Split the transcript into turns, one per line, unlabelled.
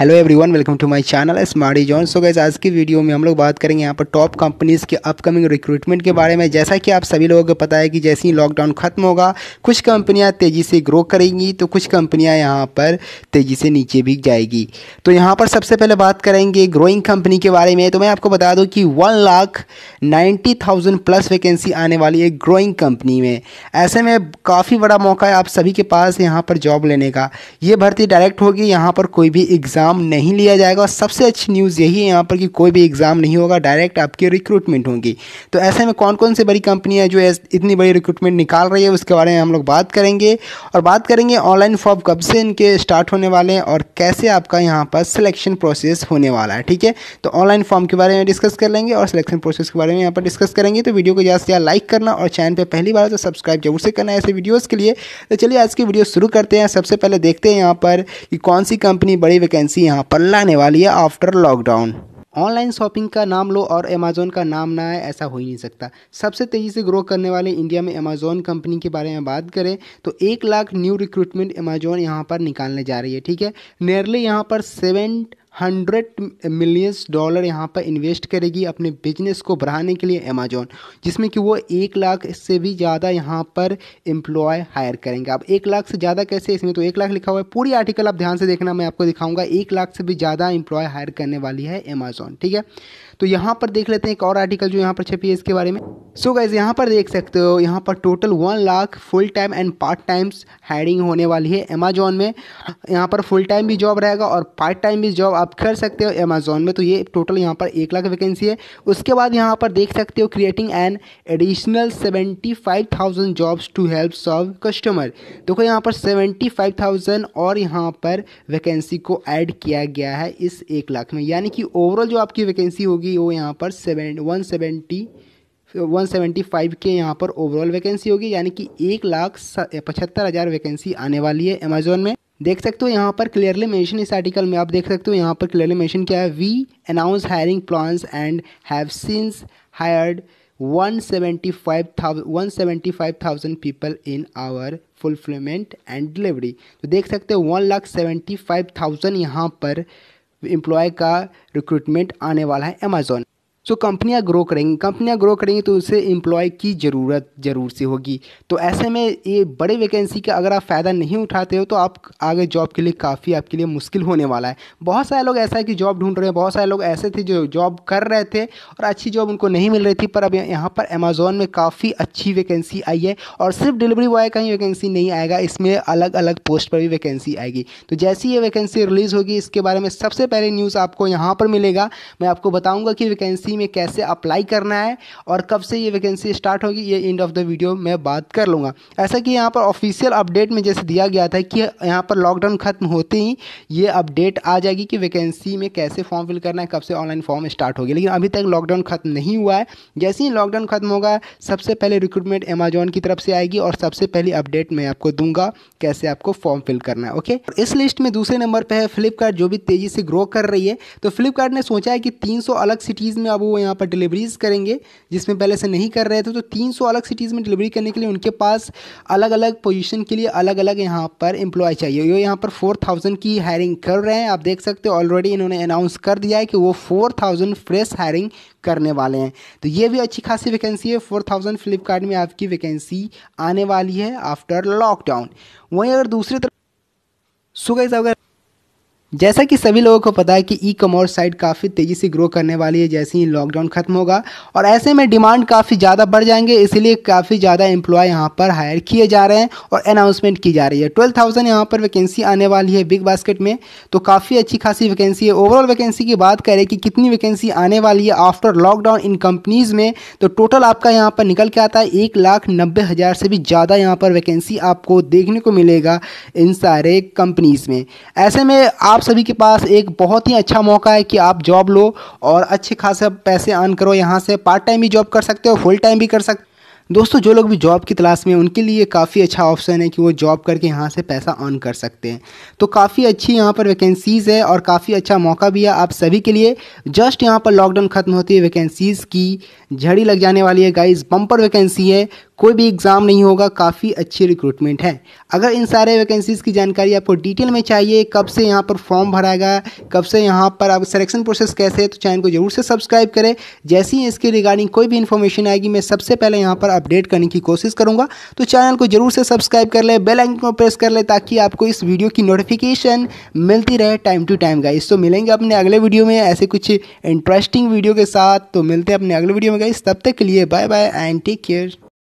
hello everyone welcome to my channel Smarty John so guys आज की video में हम लोग बात करेंगे यहाँ पर टॉप कंपनीज़ के अपकमिंग रिक्रूटमेंट के बारे में जैसा कि आप सभी लोगों को पता है कि जैसे ही लॉकडाउन खत्म होगा कुछ कंपनियाँ तेज़ी से ग्रो करेंगी तो कुछ कंपनियाँ यहाँ पर तेज़ी से नीचे भी जाएगी तो यहाँ पर सबसे पहले बात करेंगे ग्रोइंग कंपनी के बारे में तो मैं आपको बता दूँ कि one lakh ninety thousand plus vacancy आने वाली है ग्रोइंग कंपनी में ऐसे में काफ़ी बड़ा मौका है आप सभी के पास यहाँ पर जॉब लेने का ये भर्ती डायरेक्ट होगी यहाँ पर कोई भी एग्ज़ाम एग्ज़ाम नहीं लिया जाएगा और सबसे अच्छी न्यूज़ यही है यहाँ पर कि कोई भी एग्ज़ाम नहीं होगा डायरेक्ट आपकी रिक्रूटमेंट होगी तो ऐसे में कौन कौन से बड़ी कंपनियाँ जो इतनी बड़ी रिक्रूटमेंट निकाल रही है उसके बारे में हम लोग बात करेंगे और बात करेंगे ऑनलाइन फॉर्म कब से इनके स्टार्ट होने वाले हैं और कैसे आपका यहाँ पर सिलेक्शन प्रोसेस होने वाला है ठीक है तो ऑनलाइन फॉर्म के बारे में डिस्कस कर लेंगे और सिलेक्शन प्रोसेस के बारे में यहाँ पर डिस्कस करेंगे तो वीडियो को ज़्यादा से ज़्यादा लाइक करना और चैनल पर पहली बार तो सब्सक्राइब जरूर से करना ऐसे वीडियोज़ के लिए तो चलिए आज की वीडियो शुरू करते हैं सबसे पहले देखते हैं यहाँ पर कि कौन सी कंपनी बड़ी वैकेंसी वैकेंसी यहाँ पर लाने वाली है आफ्टर लॉकडाउन ऑनलाइन शॉपिंग का नाम लो और अमेजोन का नाम ना आए ऐसा हो ही नहीं सकता सबसे तेज़ी से ग्रो करने वाले इंडिया में अमेजोन कंपनी के बारे में बात करें तो एक लाख न्यू रिक्रूटमेंट अमेजोन यहाँ पर निकालने जा रही है ठीक है नियरली यहाँ पर सेवन हंड्रेड मिलियंस डॉलर यहाँ पर इन्वेस्ट करेगी अपने बिजनेस को बढ़ाने के लिए अमेजोन जिसमें कि वो एक लाख से भी ज़्यादा यहाँ पर एम्प्लॉय हायर करेंगे अब एक लाख से ज़्यादा कैसे इसमें तो एक लाख लिखा हुआ है पूरी आर्टिकल आप ध्यान से देखना मैं आपको दिखाऊंगा एक लाख से भी ज़्यादा एम्प्लॉय हायर करने वाली है अमेजोन ठीक है तो यहाँ पर देख लेते हैं एक और आर्टिकल जो यहाँ पर छपी है इसके बारे में सो so गाइज यहाँ पर देख सकते हो यहाँ पर total one lakh full time and part times hiring होने वाली है अमेजोन में यहाँ पर फुल टाइम भी जॉब रहेगा और पार्ट टाइम भी जॉब आप कर सकते हो अमेजोन में तो ये टोटल यहाँ पर एक लाख वैकेंसी है उसके बाद यहाँ पर देख सकते हो creating an additional seventy five thousand jobs to help serve customer देखो यहाँ पर सेवेंटी फाइव थाउजेंड और यहाँ पर वैकेंसी को ऐड किया गया है इस एक लाख में यानी कि ओवरऑल जो आपकी वैकेंसी होगी होगी वो यहाँ पर seven one seventy one seventy five के यहाँ पर ओवरऑल वैकेंसी होगी यानी कि एक लाख पचहत्तर हज़ार वैकेंसी आने वाली है अमेजोन में देख सकते हो यहाँ पर क्लियरली मेंशन इस आर्टिकल में आप देख सकते हो यहाँ पर क्लियरली मेंशन क्या है we announced hiring plans and have since hired one one seventy seventy five five thousand people in our fulfillment and delivery तो देख सकते हो one lakh seventy five thousand यहाँ पर एम्प्लॉय का रिक्रूटमेंट आने वाला है अमेजोन सो कंपनियां ग्रो करेंगी कंपनियां ग्रो करेंगी तो उसे एम्प्लॉय की ज़रूरत ज़रूर से होगी तो ऐसे में ये बड़े वैकेंसी का अगर आप फ़ायदा नहीं उठाते हो तो आप आगे जॉब के लिए काफ़ी आपके लिए मुश्किल होने वाला है बहुत सारे लोग ऐसा है कि जॉब ढूंढ रहे हैं बहुत सारे लोग ऐसे थे जो जॉब कर रहे थे और अच्छी जॉब उनको नहीं मिल रही थी पर अब यहाँ पर अमेज़ोन में काफ़ी अच्छी वैकेंसी आई है और सिर्फ डिलीवरी बॉय का ही वैकेंसी नहीं आएगा इसमें अलग अलग पोस्ट पर भी वैकेंसी आएगी तो जैसी ये वैकेंसी रिलीज़ होगी इसके बारे में सबसे पहले न्यूज़ आपको यहाँ पर मिलेगा मैं आपको बताऊँगा कि वैकेंसी में कैसे अप्लाई करना है और कब से ये वैकेंसी स्टार्ट होगी ये एंड ऑफ द वीडियो मैं बात कर लूँगा ऐसा कि यहाँ पर ऑफिशियल अपडेट में जैसे दिया गया था कि यहाँ पर लॉकडाउन खत्म होते ही ये अपडेट आ जाएगी कि वैकेंसी में कैसे फॉर्म फिल करना है कब से ऑनलाइन फॉर्म स्टार्ट होगी लेकिन अभी तक लॉकडाउन खत्म नहीं हुआ है जैसे ही लॉकडाउन खत्म होगा सबसे पहले रिक्रूटमेंट अमेजोन की तरफ से आएगी और सबसे पहली अपडेट मैं आपको दूंगा कैसे आपको फॉर्म फिल करना है ओके इस लिस्ट में दूसरे नंबर पर है फ्लिपकार्ट जो भी तेज़ी से ग्रो कर रही है तो फ्लिपकार्ट ने सोचा है कि 300 अलग सिटीज़ में अब वो यहाँ पर डिलीवरीज करेंगे जिसमें पहले से नहीं कर रहे थे तो 300 अलग सिटीज़ में डिलीवरी करने के लिए उनके पास अलग अलग पोजीशन के लिए अलग अलग यहाँ पर एम्प्लॉय चाहिए वो यहाँ पर 4000 की हायरिंग कर रहे हैं आप देख सकते हो ऑलरेडी इन्होंने अनाउंस कर दिया है कि वो 4000 फ्रेश हायरिंग करने वाले हैं तो ये भी अच्छी खासी वैकेंसी है 4000 फ्लिपकार्ट में आपकी वैकेंसी आने वाली है आफ्टर लॉकडाउन वहीं अगर दूसरी तरफ सुगैस अगर जैसा कि सभी लोगों को पता है कि ई कॉमर्स साइट काफ़ी तेज़ी से ग्रो करने वाली है जैसे ही लॉकडाउन खत्म होगा और ऐसे में डिमांड काफ़ी ज़्यादा बढ़ जाएंगे इसीलिए काफ़ी ज़्यादा एम्प्लॉय यहाँ पर हायर किए जा रहे हैं और अनाउंसमेंट की जा रही है ट्वेल्व थाउजेंड यहाँ पर वैकेंसी आने वाली है बिग बास्केट में तो काफ़ी अच्छी खासी वैकेंसी है ओवरऑल वैकेंसी की बात करें कि कितनी वैकेंसी आने वाली है आफ्टर लॉकडाउन इन कंपनीज़ में तो टोटल आपका यहाँ पर निकल के आता है एक लाख नब्बे हज़ार से भी ज़्यादा यहाँ पर वैकेंसी आपको देखने को मिलेगा इन सारे कंपनीज़ में ऐसे में आप आप सभी के पास एक बहुत ही अच्छा मौका है कि आप जॉब लो और अच्छे खासे पैसे अर्न करो यहाँ से पार्ट टाइम भी जॉब कर सकते हो फुल टाइम भी कर सकते दोस्तों जो लोग भी जॉब की तलाश में उनके लिए काफ़ी अच्छा ऑप्शन है कि वो जॉब करके यहाँ से पैसा अर्न कर सकते हैं तो काफ़ी अच्छी यहाँ पर वैकेंसीज़ है और काफ़ी अच्छा मौका भी है आप सभी के लिए जस्ट यहाँ पर लॉकडाउन खत्म होती है वैकेंसीज़ की झड़ी लग जाने वाली है गाइस बम्पर वैकेंसी है कोई भी एग्ज़ाम नहीं होगा काफ़ी अच्छी रिक्रूटमेंट है अगर इन सारे वैकेंसीज़ की जानकारी आपको डिटेल में चाहिए कब से यहाँ पर फॉर्म भराएगा कब से यहाँ पर आप सिलेक्शन प्रोसेस कैसे है तो चैनल को जरूर से सब्सक्राइब करें जैसे ही इसके रिगार्डिंग कोई भी इन्फॉर्मेशन आएगी मैं सबसे पहले यहाँ पर अपडेट करने की कोशिश करूँगा तो चैनल को जरूर से सब्सक्राइब कर लें बेल आइकन को प्रेस कर लें ताकि आपको इस वीडियो की नोटिफिकेशन मिलती रहे टाइम टू टाइम गाइस तो मिलेंगे अपने अगले वीडियो में ऐसे कुछ इंटरेस्टिंग वीडियो के साथ तो मिलते हैं अपने अगले वीडियो में गाइस तब तक के लिए bye bye and take care